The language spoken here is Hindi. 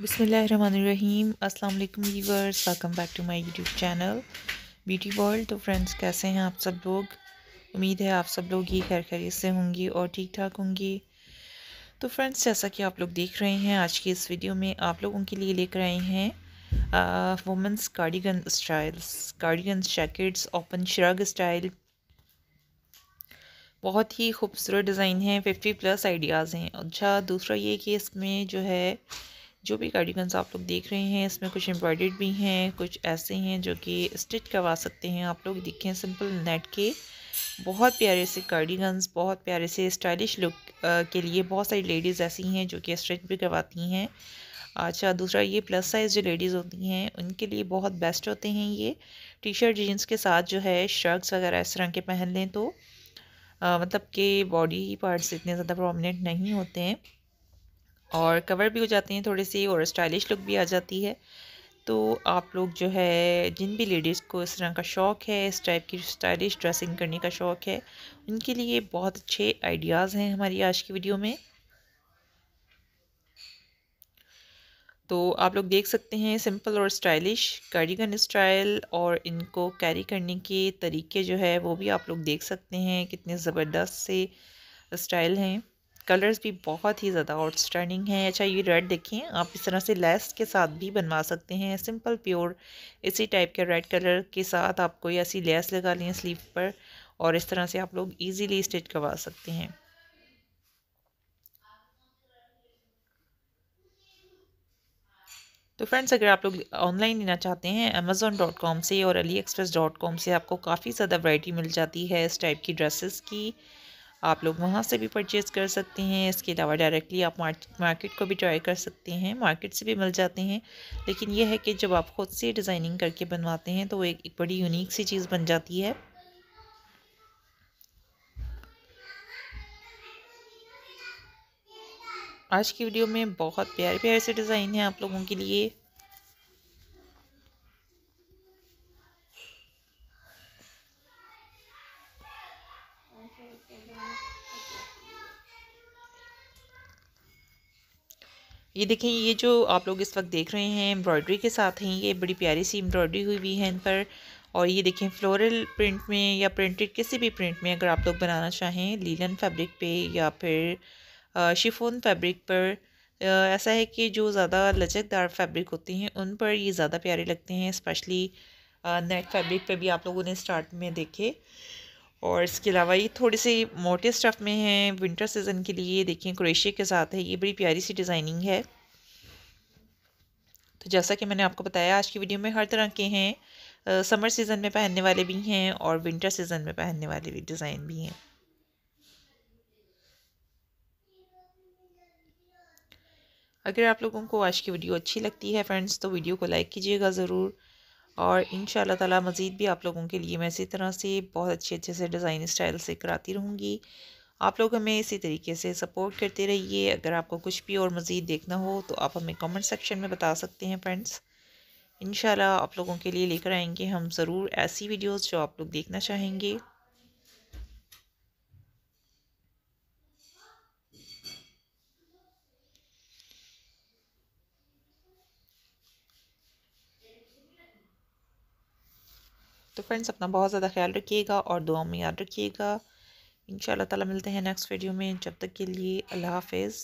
बिसमीम अस्सलाम viewers welcome back to my YouTube channel beauty world तो फ्रेंड्स कैसे हैं आप सब लोग उम्मीद है आप सब लोग ही खैर खैरियत से होंगी और ठीक ठाक होंगी तो फ्रेंड्स जैसा कि आप लोग देख रहे हैं आज की इस वीडियो में आप लोगों के लिए लेकर आए हैं women's cardigan styles cardigan jackets open shrug style बहुत ही खूबसूरत डिज़ाइन है फिफ्टी प्लस आइडियाज़ हैं अच्छा दूसरा ये कि इसमें जो है जो भी कार्डिगन्स आप लोग देख रहे हैं इसमें कुछ एम्ब्रॉयड भी हैं कुछ ऐसे हैं जो कि स्टिच करवा सकते हैं आप लोग दिखें सिंपल नेट के बहुत प्यारे से कार्डिगन्स बहुत प्यारे से स्टाइलिश लुक के लिए बहुत सारी लेडीज़ ऐसी हैं जो कि स्ट्रिच भी करवाती हैं अच्छा दूसरा ये प्लस साइज़ जो लेडीज़ होती हैं उनके लिए बहुत बेस्ट होते हैं ये टी शर्ट जीन्स के साथ जो है शर्ट्स वगैरह इस तरह के पहन लें तो आ, मतलब कि बॉडी पार्ट्स इतने ज़्यादा प्रोमिनेंट नहीं होते हैं और कवर भी हो जाते हैं थोड़े से और स्टाइलिश लुक भी आ जाती है तो आप लोग जो है जिन भी लेडीज़ को इस तरह का शौक़ है इस टाइप की स्टाइलिश ड्रेसिंग करने का शौक़ है उनके लिए बहुत अच्छे आइडियाज़ हैं हमारी आज की वीडियो में तो आप लोग देख सकते हैं सिंपल और स्टाइलिश कार्डिगन स्टाइल और इनको कैरी करने के तरीके जो है वो भी आप लोग देख सकते हैं कितने ज़बरदस्त से स्टाइल हैं कलर्स भी बहुत ही ज़्यादा आउटस्टैंडिंग हैं अच्छा ये रेड देखिए आप इस तरह से लेस के साथ भी बनवा सकते हैं सिंपल प्योर इसी टाइप के रेड कलर के साथ आप कोई ऐसी लेस लगा लें स्लीव पर और इस तरह से आप लोग इजीली स्टिच करवा सकते हैं तो फ्रेंड्स अगर आप लोग ऑनलाइन लेना चाहते हैं अमेज़ोन डॉट कॉम से और अली एक्सप्रेस डॉट कॉम से आपको काफ़ी ज़्यादा वैरायटी मिल जाती है इस टाइप की ड्रेसेस की आप लोग वहाँ से भी परचेज़ कर सकते हैं इसके अलावा डायरेक्टली आप मार्केट को भी ट्राई कर सकते हैं मार्केट से भी मिल जाते हैं लेकिन यह है कि जब आप ख़ुद से डिज़ाइनिंग करके बनवाते हैं तो एक, एक बड़ी यूनिक सी चीज़ बन जाती है आज की वीडियो में बहुत प्यारे प्यारे से डिज़ाइन हैं आप लोगों के लिए ये देखें ये जो आप लोग इस वक्त देख रहे हैं एम्ब्रॉयडरी के साथ हैं ये बड़ी प्यारी सी एम्ब्रॉयडरी हुई हुई है इन पर और ये देखें फ्लोरल प्रिंट में या प्रिंटेड किसी भी प्रिंट में अगर आप लोग बनाना चाहें लीलन फैब्रिक पे या फिर शिफोन फैब्रिक पर ऐसा है कि जो ज़्यादा लचकदार फैब्रिक होते हैं उन पर ये ज़्यादा प्यारे लगते हैं स्पेशली नेट फैब्रिक पर भी आप लोगों ने स्टार्ट में देखे और इसके अलावा ये थोड़ी सी मोटे स्टफ़ में है विंटर सीज़न के लिए देखिए क्रोशिया के साथ है ये बड़ी प्यारी सी डिज़ाइनिंग है तो जैसा कि मैंने आपको बताया आज की वीडियो में हर तरह के हैं आ, समर सीज़न में पहनने वाले भी हैं और विंटर सीज़न में पहनने वाले भी डिज़ाइन भी हैं अगर आप लोगों को आज की वीडियो अच्छी लगती है फ्रेंड्स तो वीडियो को लाइक कीजिएगा ज़रूर और इन ताला मज़ीद भी आप लोगों के लिए मैं इसी तरह से बहुत अच्छे अच्छे से डिज़ाइन स्टाइल से कराती रहूँगी आप लोग हमें इसी तरीके से सपोर्ट करते रहिए अगर आपको कुछ भी और मज़ीद देखना हो तो आप हमें कमेंट सेक्शन में बता सकते हैं फ्रेंड्स इन आप लोगों के लिए लेकर आएंगे हम ज़रूर ऐसी वीडियोज़ जो आप लोग देखना चाहेंगे तो फ्रेंड्स अपना बहुत ज़्यादा ख्याल रखिएगा और दुआ में याद रखिएगा इन ताला मिलते हैं नेक्स्ट वीडियो में जब तक के लिए अल्लाह हाफिज़